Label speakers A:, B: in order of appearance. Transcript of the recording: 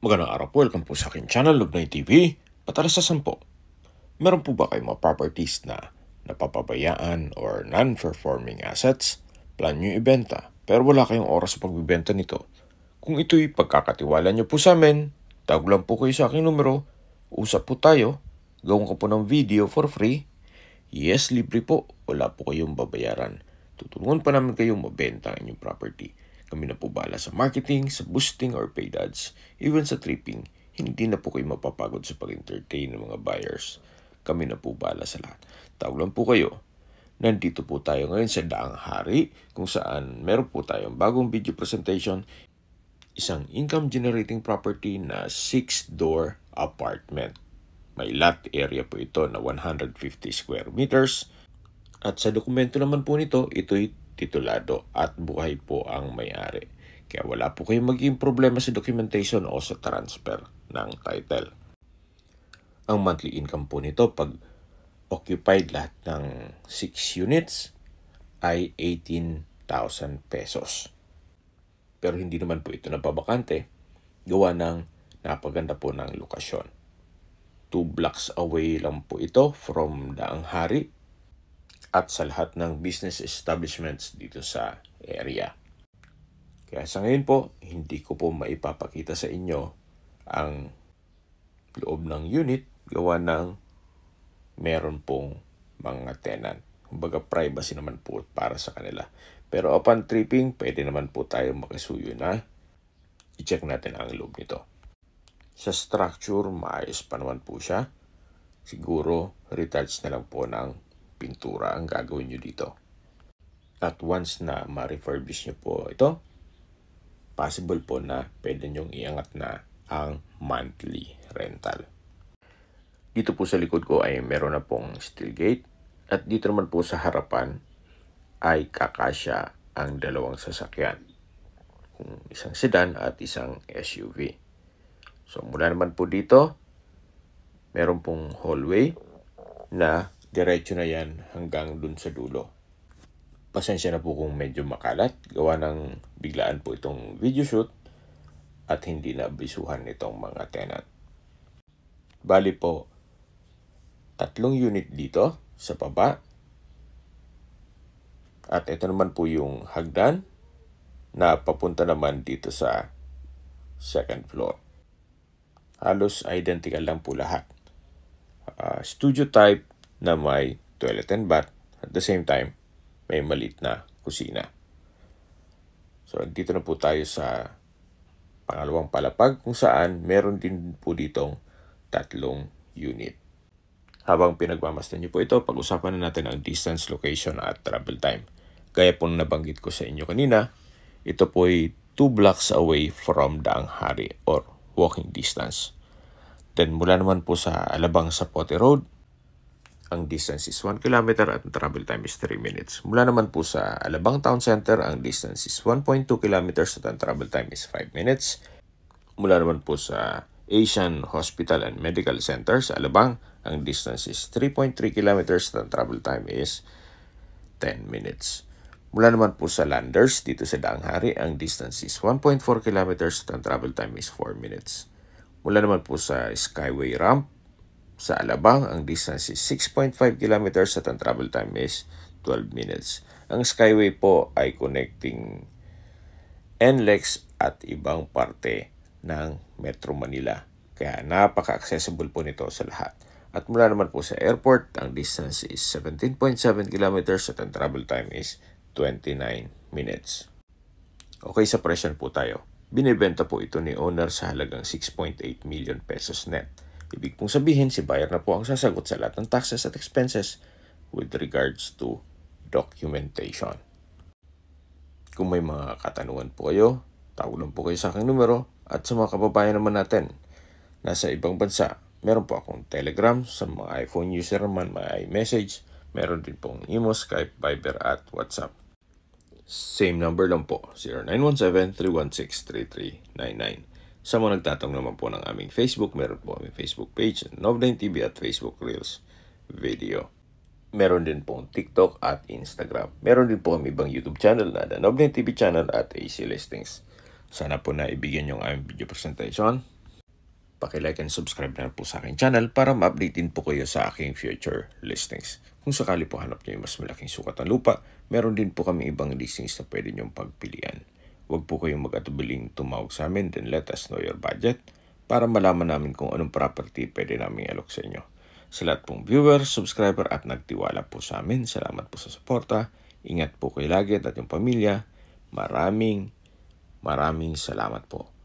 A: Magandang araw po, welcome po sa akin channel, Lugnay TV, patalas sa sampo. Meron po ba kayong mga properties na napapabayaan or non-performing assets? Plan nyo ibenta, pero wala kayong oras sa pagbibenta nito. Kung ito'y pagkakatiwala nyo po sa amin, tag lang po kayo sa aking numero, usap po tayo, gawin ko po ng video for free. Yes, libre po, wala po kayong babayaran. Tutulungan pa namin kayong mabenta ang inyong property. Kami na po bala sa marketing, sa boosting or paid ads, even sa tripping. Hindi na po kayo mapapagod sa pag-entertain ng mga buyers. Kami na po bala sa lahat. Tawag lang po kayo. Nandito po tayo ngayon sa Daang Hari kung saan meron po tayong bagong video presentation. Isang income generating property na 6-door apartment. May lot area po ito na 150 square meters. At sa dokumento naman po nito, ito'y titulado at buhay po ang may-ari. Kaya wala po kayong magiging problema sa documentation o sa transfer ng title. Ang monthly income po nito pag occupied lahat ng 6 units ay 18,000 pesos. Pero hindi naman po ito napabakante gawa ng napaganda po ng lokasyon. Two blocks away lang po ito from daang hari at sa lahat ng business establishments dito sa area. Kaya sa ngayon po, hindi ko po maipapakita sa inyo ang loob ng unit gawa ng meron pong mga tenant. Kumbaga privacy naman po para sa kanila. Pero upon tripping, pwede naman po tayo makisuyo na i-check natin ang loob nito. Sa structure, maayos pa naman po siya. Siguro, retouch na lang po ng pintura ang gagawin nyo dito. At once na ma-refurbish nyo po ito, possible po na pwede nyong iangat na ang monthly rental. Dito po sa likod ko ay meron na pong steel gate at dito naman po sa harapan ay kakasya ang dalawang sasakyan. Kung isang sedan at isang SUV. So mula naman po dito, meron pong hallway na diretso na yan hanggang dun sa dulo. Pasensya na po kung medyo makalat, gawa ng biglaan po itong video shoot at hindi na abisuhan itong mga tenant. Bali po, tatlong unit dito sa baba. At ito naman po yung hagdan na papunta naman dito sa second floor. Halos identical lang po lahat. Uh, studio type na may toilet and bath. At the same time, may maliit na kusina. So, dito na po tayo sa pangalawang palapag kung saan meron din po ditong tatlong unit. Habang pinagmamasdan niyo po ito, pag-usapan na natin ang distance, location at travel time. Gaya po nabanggit ko sa inyo kanina, ito po ay 2 blocks away from Daanghari or walking distance. Then mula naman po sa Alabang sa Pote Road, ang distance is 1 km at ang travel time is 3 minutes. Mula naman po sa Alabang Town Center, ang distance is 1.2 km at ang travel time is 5 minutes. Mula naman po sa Asian Hospital and Medical Center sa Alabang, ang distance is 3.3 km at ang travel time is 10 minutes. Mula naman po sa Landers, dito sa Daang Hari, ang distance is 1.4 km at ang travel time is 4 minutes. Mula naman po sa Skyway Ramp, sa Alabang, ang distance is 6.5 kilometers at ang travel time is 12 minutes. Ang Skyway po ay connecting NLEX at ibang parte ng Metro Manila. Kaya napaka-accessible po nito sa lahat. At mula naman po sa airport, ang distance is 17.7 kilometers at ang travel time is 29 minutes. Okay, sa presyon po tayo. Binibenta po ito ni owner sa halagang 6.8 million pesos net Ibig pong sabihin, si buyer na po ang sasagot sa lahat ng taxes at expenses with regards to documentation. Kung may mga katanungan po kayo, tawag lang po kayo sa aking numero at sa mga kababayan naman natin nasa ibang bansa. Meron po akong Telegram sa mga iPhone user naman, mga iMessage. Meron din pong email, Skype, Viber at WhatsApp. Same number lang po, 0917-316-3399. Sa mga nagtatang naman po ng aming Facebook, meron po aming Facebook page, Novdine TV at Facebook Reels video. Meron din pong TikTok at Instagram. Meron din po ang ibang YouTube channel na The Novdine TV channel at AC Listings. Sana po na ibigyan yung aming video presentation. Pakilike and subscribe na po sa aking channel para ma-update din po kayo sa aking future listings. Kung sakali po hanap niyo yung mas malaking sukat ng lupa, meron din po kami ibang listings na pwede niyong pagpilian. Huwag po kayong mag-atubiling tumawag sa amin then let us know your budget para malaman namin kung anong property pwede namin alok sa inyo. Sa lahat pong viewers, subscriber at nagtiwala po sa amin, salamat po sa suporta. Ingat po kayo lagi at yung pamilya. Maraming, maraming salamat po.